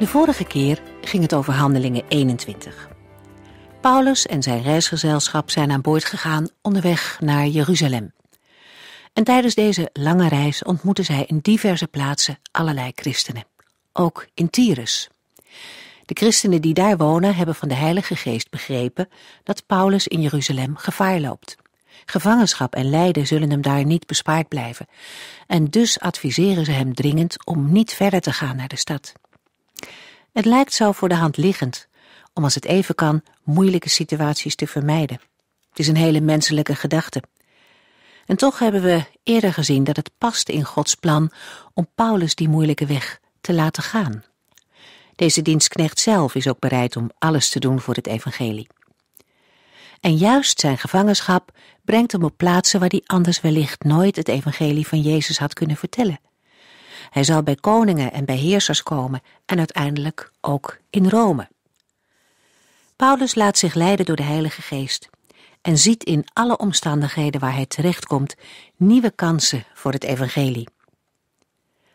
De vorige keer ging het over Handelingen 21. Paulus en zijn reisgezelschap zijn aan boord gegaan onderweg naar Jeruzalem. En tijdens deze lange reis ontmoeten zij in diverse plaatsen allerlei christenen, ook in Tyrus. De christenen die daar wonen hebben van de Heilige Geest begrepen dat Paulus in Jeruzalem gevaar loopt. Gevangenschap en lijden zullen hem daar niet bespaard blijven, en dus adviseren ze hem dringend om niet verder te gaan naar de stad. Het lijkt zo voor de hand liggend om als het even kan moeilijke situaties te vermijden. Het is een hele menselijke gedachte. En toch hebben we eerder gezien dat het past in Gods plan om Paulus die moeilijke weg te laten gaan. Deze dienstknecht zelf is ook bereid om alles te doen voor het evangelie. En juist zijn gevangenschap brengt hem op plaatsen waar hij anders wellicht nooit het evangelie van Jezus had kunnen vertellen. Hij zal bij koningen en bij heersers komen en uiteindelijk ook in Rome. Paulus laat zich leiden door de Heilige Geest en ziet in alle omstandigheden waar hij terechtkomt nieuwe kansen voor het Evangelie.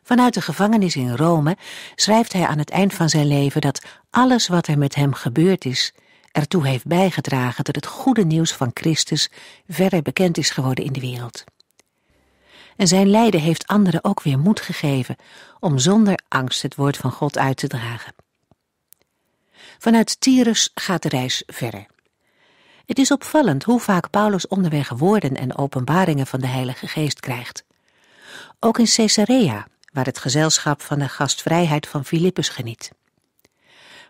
Vanuit de gevangenis in Rome schrijft hij aan het eind van zijn leven dat alles wat er met hem gebeurd is, ertoe heeft bijgedragen dat het goede nieuws van Christus verder bekend is geworden in de wereld. En zijn lijden heeft anderen ook weer moed gegeven om zonder angst het woord van God uit te dragen. Vanuit Tyrus gaat de reis verder. Het is opvallend hoe vaak Paulus onderweg woorden en openbaringen van de Heilige Geest krijgt. Ook in Caesarea, waar het gezelschap van de gastvrijheid van Filippus geniet.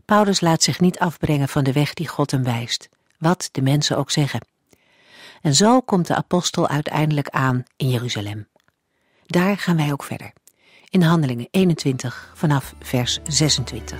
Paulus laat zich niet afbrengen van de weg die God hem wijst, wat de mensen ook zeggen. En zo komt de apostel uiteindelijk aan in Jeruzalem. Daar gaan wij ook verder. In Handelingen 21 vanaf vers 26.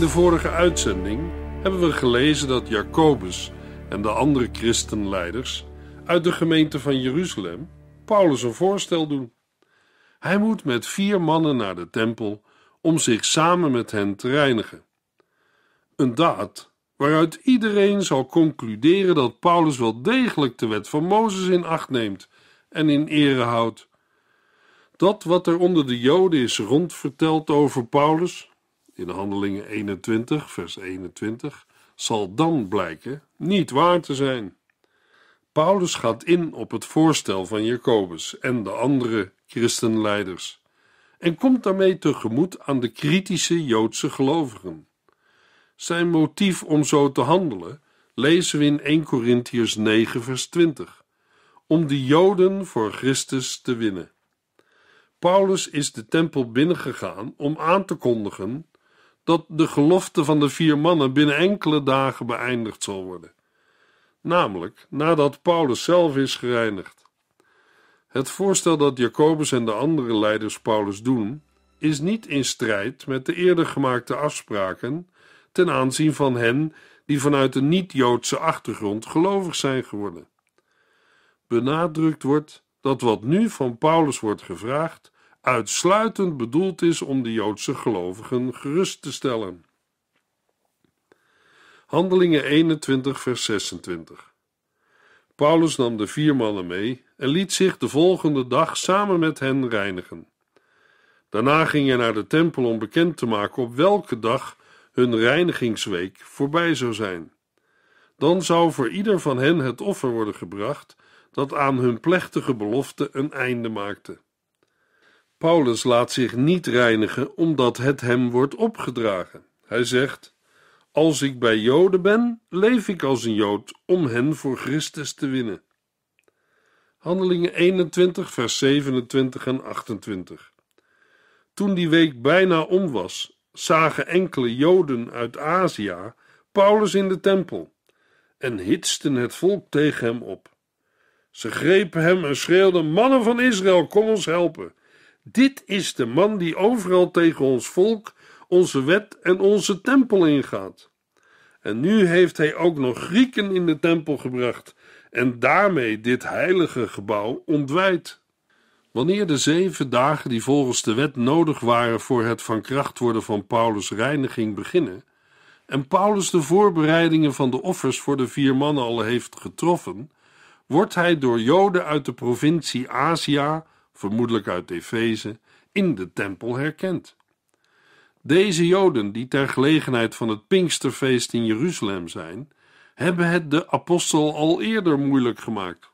In de vorige uitzending hebben we gelezen dat Jacobus en de andere christenleiders uit de gemeente van Jeruzalem Paulus een voorstel doen. Hij moet met vier mannen naar de tempel om zich samen met hen te reinigen. Een daad waaruit iedereen zal concluderen dat Paulus wel degelijk de wet van Mozes in acht neemt en in ere houdt. Dat wat er onder de Joden is rondverteld over Paulus in Handelingen 21, vers 21, zal dan blijken niet waar te zijn. Paulus gaat in op het voorstel van Jacobus en de andere christenleiders en komt daarmee tegemoet aan de kritische Joodse gelovigen. Zijn motief om zo te handelen lezen we in 1 Corinthiërs 9, vers 20: om de Joden voor Christus te winnen. Paulus is de tempel binnengegaan om aan te kondigen dat de gelofte van de vier mannen binnen enkele dagen beëindigd zal worden. Namelijk nadat Paulus zelf is gereinigd. Het voorstel dat Jacobus en de andere leiders Paulus doen, is niet in strijd met de eerder gemaakte afspraken ten aanzien van hen die vanuit een niet-Joodse achtergrond gelovig zijn geworden. Benadrukt wordt dat wat nu van Paulus wordt gevraagd uitsluitend bedoeld is om de Joodse gelovigen gerust te stellen. Handelingen 21, vers 26. Paulus nam de vier mannen mee en liet zich de volgende dag samen met hen reinigen. Daarna ging hij naar de tempel om bekend te maken op welke dag hun reinigingsweek voorbij zou zijn. Dan zou voor ieder van hen het offer worden gebracht dat aan hun plechtige belofte een einde maakte. Paulus laat zich niet reinigen omdat het hem wordt opgedragen. Hij zegt: Als ik bij Joden ben, leef ik als een Jood om hen voor Christus te winnen. Handelingen 21, vers 27 en 28. Toen die week bijna om was, zagen enkele Joden uit Azië Paulus in de tempel en hitsten het volk tegen hem op. Ze grepen hem en schreeuwden: Mannen van Israël, kom ons helpen. Dit is de man die overal tegen ons volk, onze wet en onze tempel ingaat. En nu heeft hij ook nog Grieken in de tempel gebracht en daarmee dit heilige gebouw ontwijd. Wanneer de zeven dagen die volgens de wet nodig waren voor het van kracht worden van Paulus' reiniging beginnen, en Paulus de voorbereidingen van de offers voor de vier mannen al heeft getroffen, wordt hij door Joden uit de provincie Asia vermoedelijk uit Efeze, in de tempel herkend. Deze Joden, die ter gelegenheid van het Pinksterfeest in Jeruzalem zijn, hebben het de apostel al eerder moeilijk gemaakt.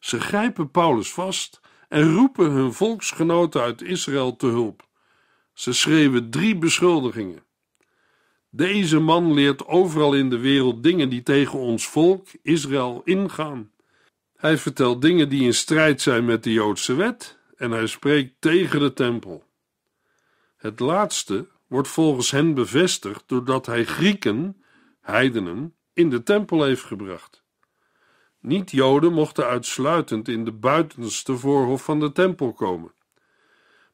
Ze grijpen Paulus vast en roepen hun volksgenoten uit Israël te hulp. Ze schreeuwen drie beschuldigingen. Deze man leert overal in de wereld dingen die tegen ons volk, Israël, ingaan. Hij vertelt dingen die in strijd zijn met de Joodse wet en hij spreekt tegen de tempel. Het laatste wordt volgens hen bevestigd doordat hij Grieken, heidenen, in de tempel heeft gebracht. Niet-Joden mochten uitsluitend in de buitenste voorhof van de tempel komen.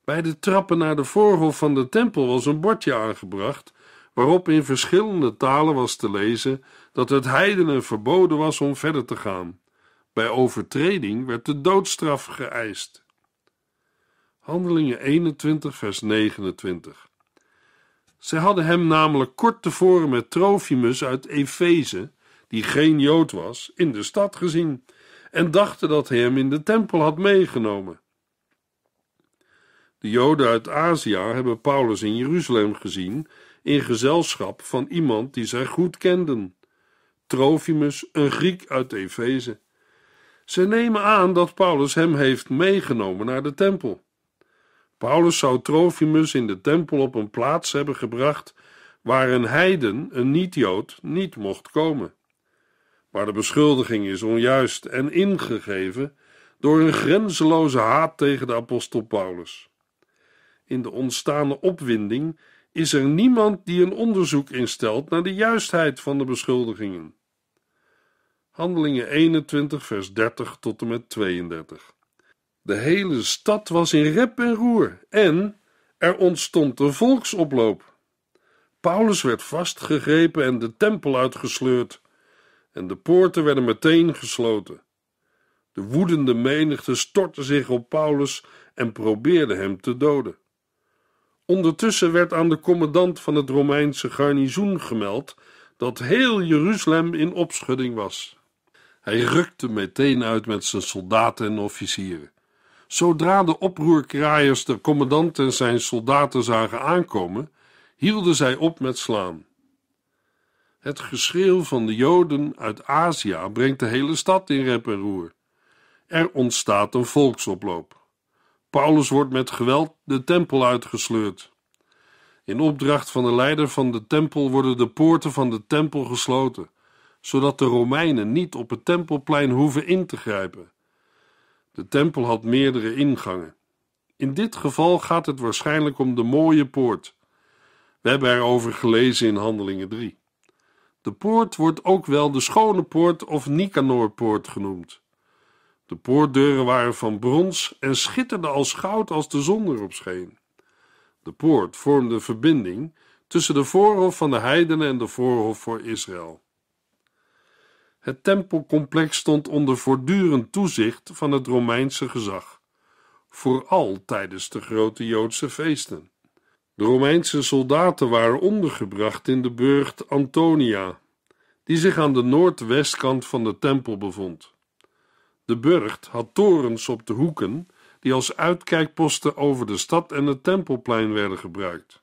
Bij de trappen naar de voorhof van de tempel was een bordje aangebracht waarop in verschillende talen was te lezen dat het heidenen verboden was om verder te gaan. Bij overtreding werd de doodstraf geëist. Handelingen 21, vers 29. Zij hadden hem namelijk kort tevoren met Trofimus uit Efeze, die geen Jood was, in de stad gezien en dachten dat hij hem in de tempel had meegenomen. De Joden uit Azië hebben Paulus in Jeruzalem gezien in gezelschap van iemand die zij goed kenden, Trofimus, een Griek uit Efeze. Ze nemen aan dat Paulus hem heeft meegenomen naar de tempel. Paulus zou Trofimus in de tempel op een plaats hebben gebracht waar een heiden, een niet-Jood, niet mocht komen. Maar de beschuldiging is onjuist en ingegeven door een grenzeloze haat tegen de apostel Paulus. In de ontstaande opwinding is er niemand die een onderzoek instelt naar de juistheid van de beschuldigingen. Handelingen 21, vers 30 tot en met 32. De hele stad was in rep en roer en er ontstond een volksoploop. Paulus werd vastgegrepen en de tempel uitgesleurd, en de poorten werden meteen gesloten. De woedende menigte stortte zich op Paulus en probeerde hem te doden. Ondertussen werd aan de commandant van het Romeinse garnizoen gemeld dat heel Jeruzalem in opschudding was. Hij rukte meteen uit met zijn soldaten en officieren. Zodra de oproerkraaiers de commandant en zijn soldaten zagen aankomen, hielden zij op met slaan. Het geschreeuw van de Joden uit Azië brengt de hele stad in rep en roer. Er ontstaat een volksoploop. Paulus wordt met geweld de tempel uitgesleurd. In opdracht van de leider van de tempel worden de poorten van de tempel gesloten zodat de Romeinen niet op het tempelplein hoeven in te grijpen. De tempel had meerdere ingangen. In dit geval gaat het waarschijnlijk om de mooie poort. We hebben erover gelezen in Handelingen 3. De poort wordt ook wel de Schone Poort of Nicanorpoort genoemd. De poortdeuren waren van brons en schitterden als goud als de zon erop scheen. De poort vormde een verbinding tussen de voorhof van de heidenen en de voorhof voor Israël. Het tempelcomplex stond onder voortdurend toezicht van het Romeinse gezag, vooral tijdens de grote Joodse feesten. De Romeinse soldaten waren ondergebracht in de burcht Antonia, die zich aan de noordwestkant van de tempel bevond. De burcht had torens op de hoeken die als uitkijkposten over de stad en het tempelplein werden gebruikt.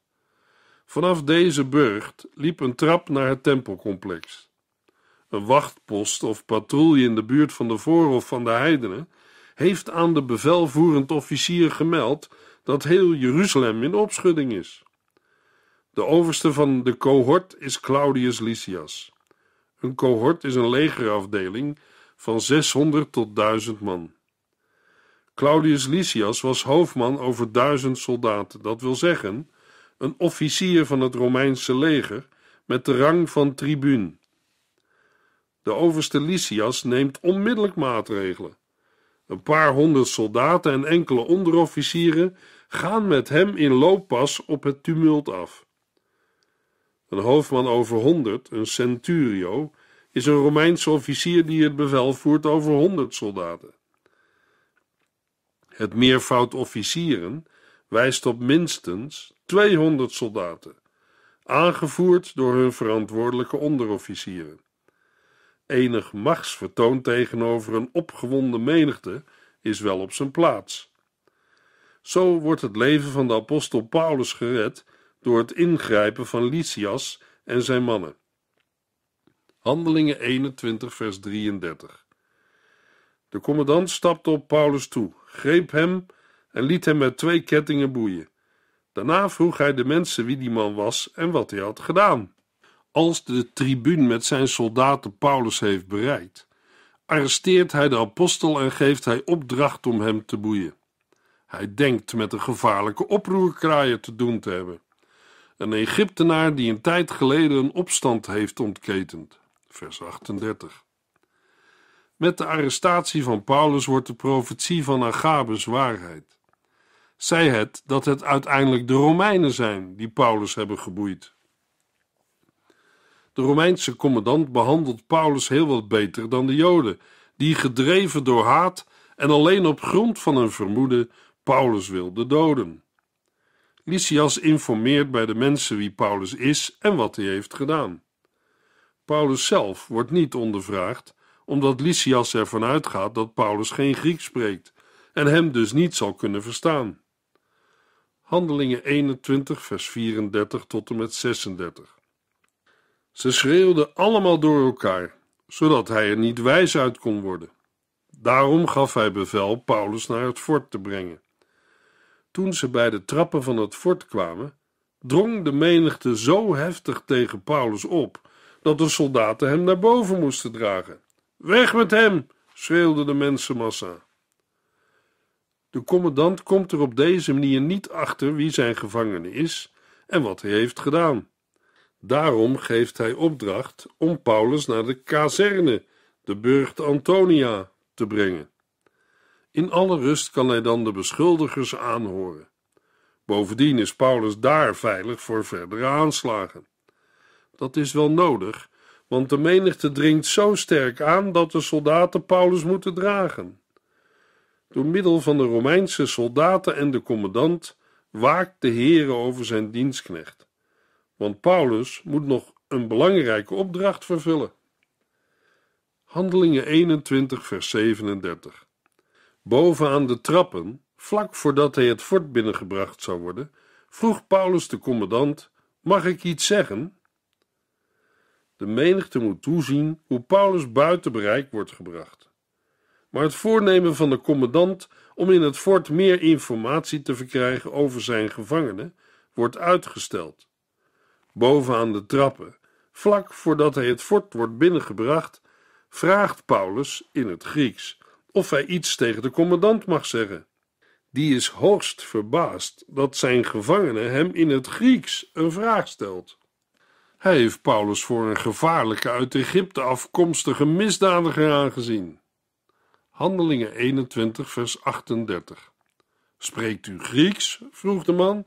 Vanaf deze burcht liep een trap naar het tempelcomplex een wachtpost of patrouille in de buurt van de voorhof van de heidenen, heeft aan de bevelvoerend officier gemeld dat heel Jeruzalem in opschudding is. De overste van de cohort is Claudius Lysias. Een cohort is een legerafdeling van 600 tot 1000 man. Claudius Lysias was hoofdman over 1000 soldaten, dat wil zeggen een officier van het Romeinse leger met de rang van tribuun. De overste Lysias neemt onmiddellijk maatregelen. Een paar honderd soldaten en enkele onderofficieren gaan met hem in looppas op het tumult af. Een hoofdman over honderd, een centurio, is een Romeinse officier die het bevel voert over honderd soldaten. Het meervoud officieren wijst op minstens 200 soldaten, aangevoerd door hun verantwoordelijke onderofficieren enig machtsvertoon tegenover een opgewonden menigte is wel op zijn plaats. Zo wordt het leven van de apostel Paulus gered door het ingrijpen van Lysias en zijn mannen. Handelingen 21, vers 33. De commandant stapte op Paulus toe, greep hem en liet hem met twee kettingen boeien. Daarna vroeg hij de mensen wie die man was en wat hij had gedaan. Als de tribuun met zijn soldaten Paulus heeft bereikt, arresteert hij de apostel en geeft hij opdracht om hem te boeien. Hij denkt met een gevaarlijke oproerkraaier te doen te hebben. Een Egyptenaar die een tijd geleden een opstand heeft ontketend. Vers 38. Met de arrestatie van Paulus wordt de profetie van Agabus waarheid. Zij het dat het uiteindelijk de Romeinen zijn die Paulus hebben geboeid. De Romeinse commandant behandelt Paulus heel wat beter dan de Joden, die gedreven door haat en alleen op grond van een vermoeden Paulus wilden doden. Lysias informeert bij de mensen wie Paulus is en wat hij heeft gedaan. Paulus zelf wordt niet ondervraagd, omdat Lysias ervan uitgaat dat Paulus geen Grieks spreekt en hem dus niet zal kunnen verstaan. Handelingen 21, vers 34 tot en met 36. Ze schreeuwden allemaal door elkaar, zodat hij er niet wijs uit kon worden. Daarom gaf hij bevel Paulus naar het fort te brengen. Toen ze bij de trappen van het fort kwamen, drong de menigte zo heftig tegen Paulus op dat de soldaten hem naar boven moesten dragen. Weg met hem! schreeuwde de mensenmassa. De commandant komt er op deze manier niet achter wie zijn gevangene is en wat hij heeft gedaan. Daarom geeft hij opdracht om Paulus naar de kazerne, de burcht Antonia, te brengen. In alle rust kan hij dan de beschuldigers aanhoren. Bovendien is Paulus daar veilig voor verdere aanslagen. Dat is wel nodig, want de menigte dringt zo sterk aan dat de soldaten Paulus moeten dragen. Door middel van de Romeinse soldaten en de commandant waakt de Heere over zijn dienstknecht want Paulus moet nog een belangrijke opdracht vervullen. Handelingen 21, vers 37. Bovenaan de trappen, vlak voordat hij het fort binnengebracht zou worden, vroeg Paulus de commandant: Mag ik iets zeggen? De menigte moet toezien hoe Paulus buiten bereik wordt gebracht. Maar het voornemen van de commandant om in het fort meer informatie te verkrijgen over zijn gevangenen wordt uitgesteld bovenaan de trappen, vlak voordat hij het fort wordt binnengebracht, vraagt Paulus in het Grieks of hij iets tegen de commandant mag zeggen. Die is hoogst verbaasd dat zijn gevangene hem in het Grieks een vraag stelt. Hij heeft Paulus voor een gevaarlijke uit Egypte afkomstige misdadiger aangezien. Handelingen 21, vers 38. Spreekt u Grieks? vroeg de man.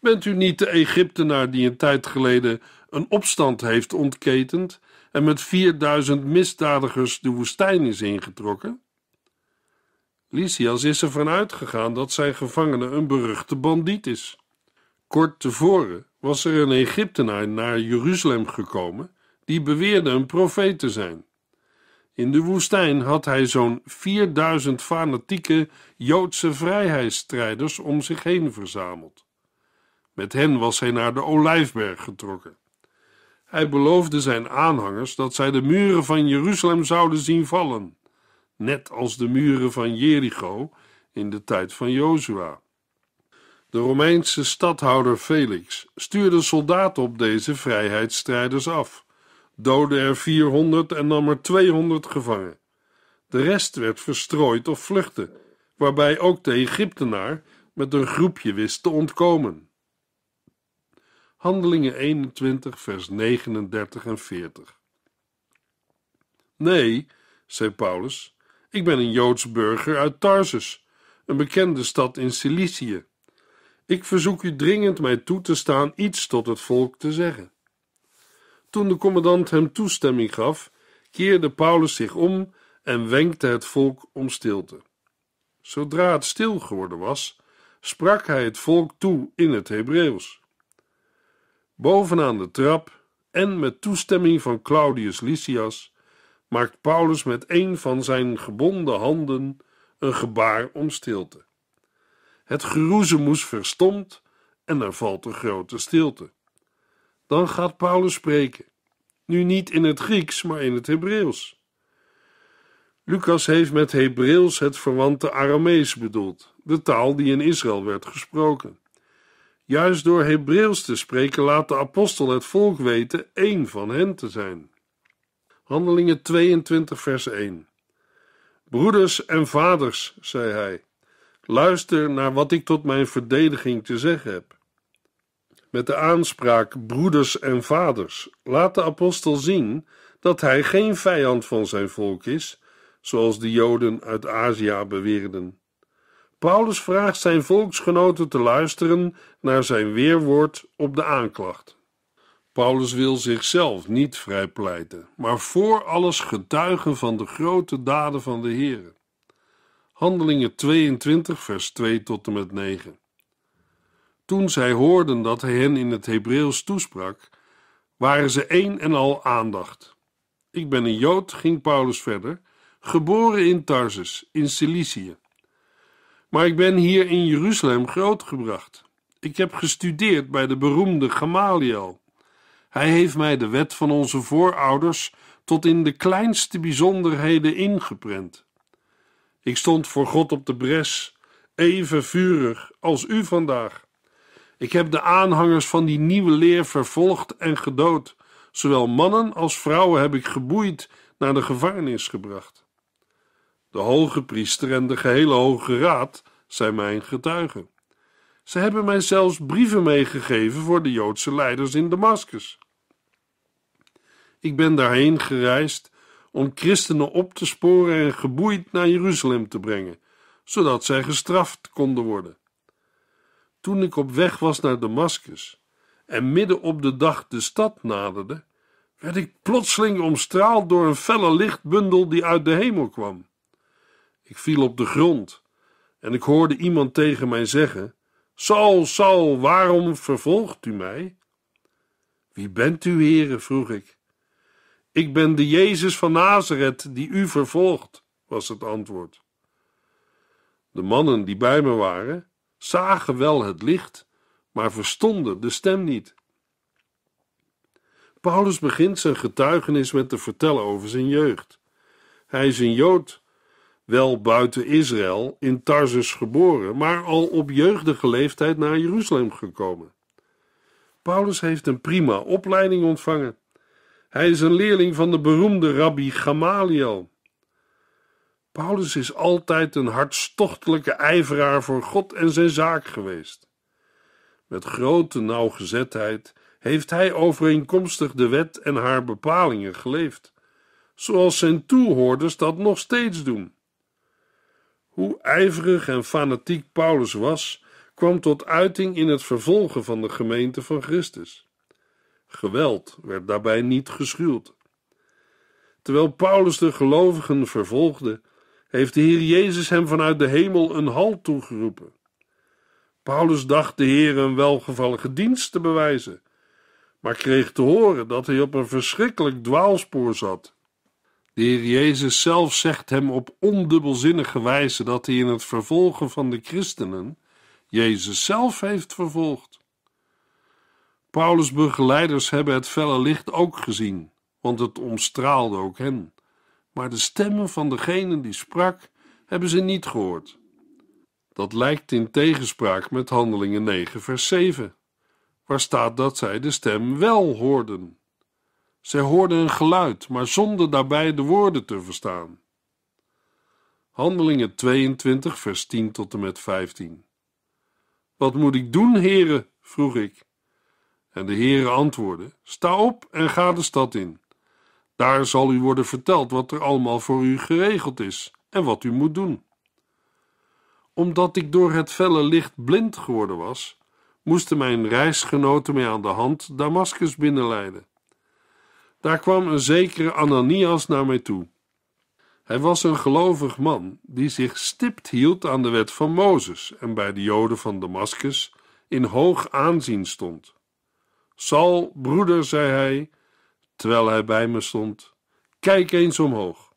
Bent u niet de Egyptenaar die een tijd geleden een opstand heeft ontketend en met 4000 misdadigers de woestijn is ingetrokken? Lysias is ervan uitgegaan dat zijn gevangene een beruchte bandiet is. Kort tevoren was er een Egyptenaar naar Jeruzalem gekomen die beweerde een profeet te zijn. In de woestijn had hij zo'n 4000 fanatieke Joodse vrijheidsstrijders om zich heen verzameld. Met hen was hij naar de Olijfberg getrokken. Hij beloofde zijn aanhangers dat zij de muren van Jeruzalem zouden zien vallen, net als de muren van Jericho in de tijd van Jozua. De Romeinse stadhouder Felix stuurde soldaten op deze vrijheidsstrijders af, doodde er 400 en nam er 200 gevangen. De rest werd verstrooid of vluchtte, waarbij ook de Egyptenaar met een groepje wist te ontkomen. Handelingen 21, vers 39 en 40. Nee, zei Paulus, ik ben een Joods burger uit Tarsus, een bekende stad in Cilicië. Ik verzoek u dringend mij toe te staan iets tot het volk te zeggen. Toen de commandant hem toestemming gaf, keerde Paulus zich om en wenkte het volk om stilte. Zodra het stil geworden was, sprak hij het volk toe in het Hebreeuws. Bovenaan de trap en met toestemming van Claudius Lysias maakt Paulus met een van zijn gebonden handen een gebaar om stilte. Het geroezemoes verstomt en er valt een grote stilte. Dan gaat Paulus spreken, nu niet in het Grieks, maar in het Hebreeuws. Lucas heeft met Hebreeuws het verwante Aramees bedoeld, de taal die in Israël werd gesproken. Juist door Hebreeuws te spreken laat de apostel het volk weten één van hen te zijn. Handelingen 22, vers 1. Broeders en vaders, zei hij, luister naar wat ik tot mijn verdediging te zeggen heb. Met de aanspraak broeders en vaders laat de apostel zien dat hij geen vijand van zijn volk is, zoals de Joden uit Azië beweerden. Paulus vraagt zijn volksgenoten te luisteren naar zijn weerwoord op de aanklacht. Paulus wil zichzelf niet vrijpleiten, maar voor alles getuigen van de grote daden van de Heer. Handelingen 22, vers 2 tot en met 9. Toen zij hoorden dat hij hen in het Hebreeuws toesprak, waren ze één en al aandacht. Ik ben een Jood, ging Paulus verder, geboren in Tarsus, in Cilicië maar ik ben hier in Jeruzalem grootgebracht. Ik heb gestudeerd bij de beroemde Gamaliel. Hij heeft mij de wet van onze voorouders tot in de kleinste bijzonderheden ingeprent. Ik stond voor God op de bres, even vurig als u vandaag. Ik heb de aanhangers van die nieuwe leer vervolgd en gedood. Zowel mannen als vrouwen heb ik geboeid naar de gevangenis gebracht. De hoge priester en de gehele hoge raad zijn mijn getuigen. Ze hebben mij zelfs brieven meegegeven voor de Joodse leiders in Damascus. Ik ben daarheen gereisd om christenen op te sporen en geboeid naar Jeruzalem te brengen, zodat zij gestraft konden worden. Toen ik op weg was naar Damascus en midden op de dag de stad naderde, werd ik plotseling omstraald door een felle lichtbundel die uit de hemel kwam. Ik viel op de grond en ik hoorde iemand tegen mij zeggen: Saul, Saul, waarom vervolgt u mij? Wie bent u, heren? vroeg ik. Ik ben de Jezus van Nazareth die u vervolgt, was het antwoord. De mannen die bij me waren, zagen wel het licht, maar verstonden de stem niet. Paulus begint zijn getuigenis met te vertellen over zijn jeugd. Hij is een Jood wel buiten Israël, in Tarsus geboren, maar al op jeugdige leeftijd naar Jeruzalem gekomen. Paulus heeft een prima opleiding ontvangen. Hij is een leerling van de beroemde rabbi Gamaliel. Paulus is altijd een hartstochtelijke ijveraar voor God en zijn zaak geweest. Met grote nauwgezetheid heeft hij overeenkomstig de wet en haar bepalingen geleefd, zoals zijn toehoorders dat nog steeds doen hoe ijverig en fanatiek Paulus was, kwam tot uiting in het vervolgen van de gemeente van Christus. Geweld werd daarbij niet geschuwd. Terwijl Paulus de gelovigen vervolgde, heeft de Heer Jezus hem vanuit de hemel een halt toegeroepen. Paulus dacht de Heer een welgevallige dienst te bewijzen, maar kreeg te horen dat hij op een verschrikkelijk dwaalspoor zat. De Heer Jezus zelf zegt hem op ondubbelzinnige wijze dat hij in het vervolgen van de christenen Jezus zelf heeft vervolgd. Paulus' begeleiders hebben het felle licht ook gezien, want het omstraalde ook hen. Maar de stemmen van degene die sprak, hebben ze niet gehoord. Dat lijkt in tegenspraak met Handelingen 9, vers 7, waar staat dat zij de stem wel hoorden. Zij hoorden een geluid, maar zonder daarbij de woorden te verstaan. Handelingen 22, vers 10 tot en met 15. Wat moet ik doen, heren? vroeg ik. En de heren antwoordde: Sta op en ga de stad in. Daar zal u worden verteld wat er allemaal voor u geregeld is en wat u moet doen. Omdat ik door het felle licht blind geworden was, moesten mijn reisgenoten mij aan de hand Damascus binnenleiden. Daar kwam een zekere Ananias naar mij toe. Hij was een gelovig man die zich stipt hield aan de wet van Mozes en bij de Joden van Damascus in hoog aanzien stond. Sal, broeder, zei hij, terwijl hij bij me stond, kijk eens omhoog.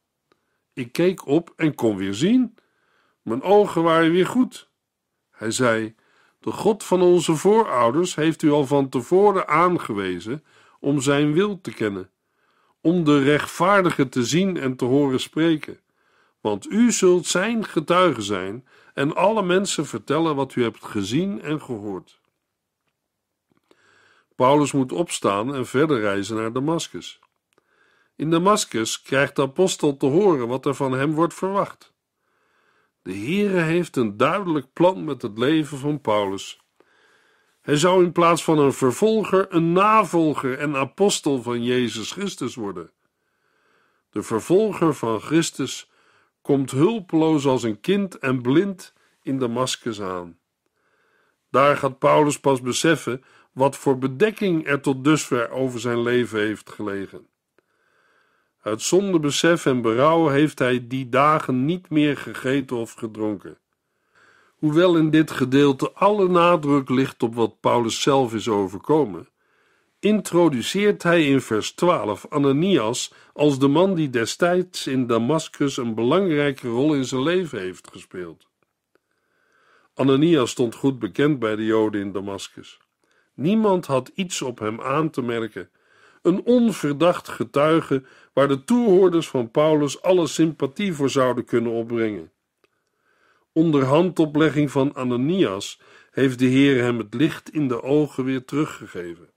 Ik keek op en kon weer zien. Mijn ogen waren weer goed. Hij zei: De God van onze voorouders heeft u al van tevoren aangewezen om Zijn wil te kennen, om de rechtvaardige te zien en te horen spreken. Want u zult Zijn getuige zijn en alle mensen vertellen wat u hebt gezien en gehoord. Paulus moet opstaan en verder reizen naar Damaskus. In Damaskus krijgt de apostel te horen wat er van hem wordt verwacht. De Heere heeft een duidelijk plan met het leven van Paulus hij zou in plaats van een vervolger een navolger en apostel van Jezus Christus worden. De vervolger van Christus komt hulpeloos als een kind en blind in maskers aan. Daar gaat Paulus pas beseffen wat voor bedekking er tot dusver over zijn leven heeft gelegen. Uit zonder besef en berouw heeft hij die dagen niet meer gegeten of gedronken hoewel in dit gedeelte alle nadruk ligt op wat Paulus zelf is overkomen, introduceert hij in vers 12 Ananias als de man die destijds in Damaskus een belangrijke rol in zijn leven heeft gespeeld. Ananias stond goed bekend bij de Joden in Damaskus. Niemand had iets op hem aan te merken. Een onverdacht getuige waar de toehoorders van Paulus alle sympathie voor zouden kunnen opbrengen. Onder handoplegging van Ananias heeft de Heer hem het licht in de ogen weer teruggegeven.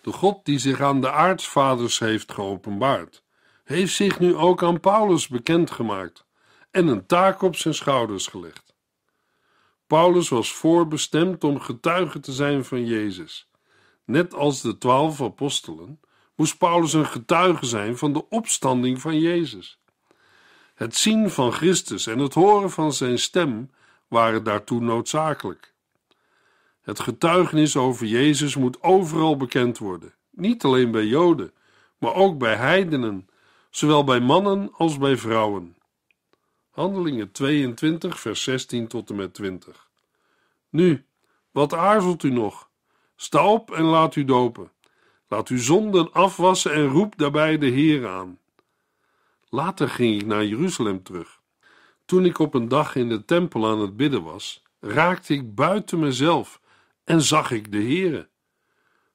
De God die zich aan de aartsvaders heeft geopenbaard, heeft zich nu ook aan Paulus bekendgemaakt en een taak op zijn schouders gelegd. Paulus was voorbestemd om getuige te zijn van Jezus. Net als de twaalf apostelen moest Paulus een getuige zijn van de opstanding van Jezus. Het zien van Christus en het horen van zijn stem waren daartoe noodzakelijk. Het getuigenis over Jezus moet overal bekend worden, niet alleen bij Joden, maar ook bij heidenen, zowel bij mannen als bij vrouwen. Handelingen 22, vers 16 tot en met 20. Nu, wat aarzelt u nog? Sta op en laat u dopen. Laat uw zonden afwassen en roep daarbij de Heer aan. Later ging ik naar Jeruzalem terug. Toen ik op een dag in de tempel aan het bidden was, raakte ik buiten mezelf en zag ik de Heere.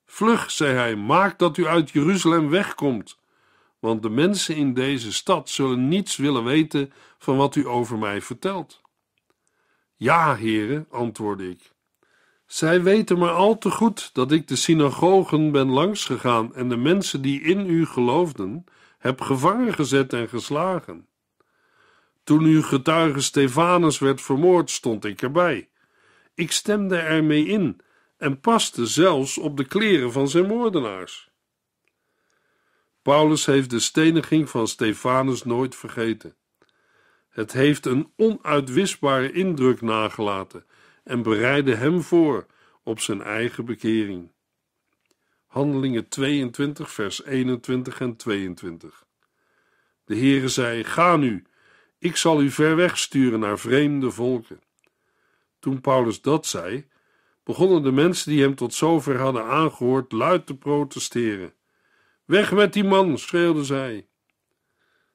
Vlug, zei hij, maak dat u uit Jeruzalem wegkomt, want de mensen in deze stad zullen niets willen weten van wat u over mij vertelt. Ja, Heere, antwoordde ik. Zij weten maar al te goed dat ik de synagogen ben langsgegaan en de mensen die in u geloofden heb gevangen gezet en geslagen. Toen uw getuige Stefanus werd vermoord, stond ik erbij. Ik stemde ermee in en paste zelfs op de kleren van zijn moordenaars. Paulus heeft de steniging van Stefanus nooit vergeten. Het heeft een onuitwisbare indruk nagelaten en bereidde hem voor op zijn eigen bekering. Handelingen 22, vers 21 en 22. De Heere zei: Ga nu, ik zal u ver weg sturen naar vreemde volken. Toen Paulus dat zei, begonnen de mensen die hem tot zover hadden aangehoord luid te protesteren. Weg met die man, schreeuwden zij.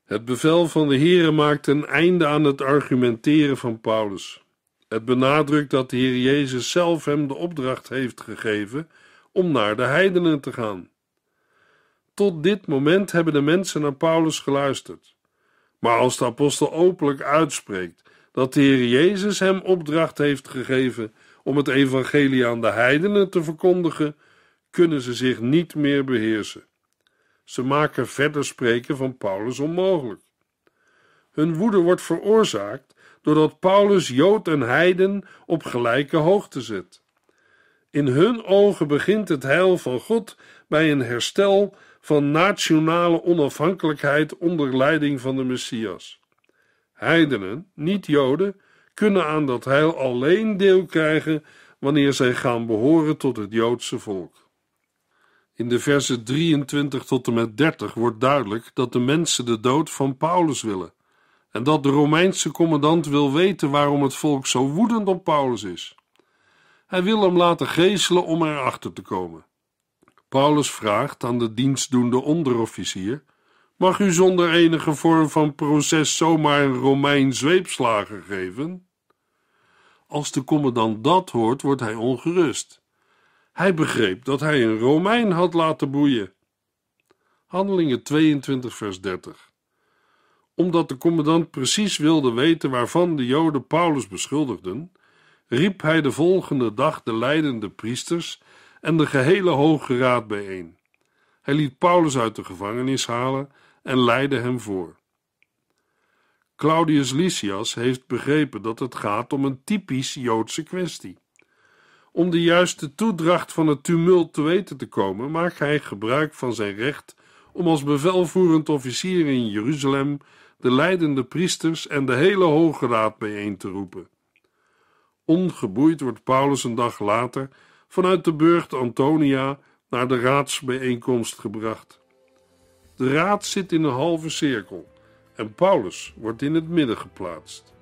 Het bevel van de Heere maakte een einde aan het argumenteren van Paulus. Het benadrukt dat de Heer Jezus zelf hem de opdracht heeft gegeven om naar de heidenen te gaan. Tot dit moment hebben de mensen naar Paulus geluisterd. Maar als de apostel openlijk uitspreekt dat de Heer Jezus hem opdracht heeft gegeven om het evangelie aan de heidenen te verkondigen, kunnen ze zich niet meer beheersen. Ze maken verder spreken van Paulus onmogelijk. Hun woede wordt veroorzaakt doordat Paulus Jood en Heiden op gelijke hoogte zet. In hun ogen begint het heil van God bij een herstel van nationale onafhankelijkheid onder leiding van de Messias. Heidenen, niet-Joden, kunnen aan dat heil alleen deel krijgen wanneer zij gaan behoren tot het Joodse volk. In de versen 23 tot en met 30 wordt duidelijk dat de mensen de dood van Paulus willen en dat de Romeinse commandant wil weten waarom het volk zo woedend op Paulus is. Hij wil hem laten geeselen om erachter te komen. Paulus vraagt aan de dienstdoende onderofficier: Mag u zonder enige vorm van proces zomaar een Romein zweepslager geven? Als de commandant dat hoort, wordt hij ongerust. Hij begreep dat hij een Romein had laten boeien. Handelingen 22, vers 30. Omdat de commandant precies wilde weten waarvan de Joden Paulus beschuldigden, riep hij de volgende dag de leidende priesters en de gehele Hoge Raad bijeen. Hij liet Paulus uit de gevangenis halen en leidde hem voor. Claudius Lysias heeft begrepen dat het gaat om een typisch Joodse kwestie. Om de juiste toedracht van het tumult te weten te komen, maakt hij gebruik van zijn recht om als bevelvoerend officier in Jeruzalem de leidende priesters en de hele Hoge Raad bijeen te roepen. Ongeboeid wordt Paulus een dag later vanuit de burcht Antonia naar de raadsbijeenkomst gebracht. De raad zit in een halve cirkel en Paulus wordt in het midden geplaatst.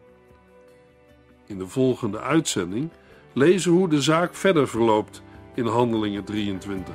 In de volgende uitzending lezen we hoe de zaak verder verloopt in Handelingen 23.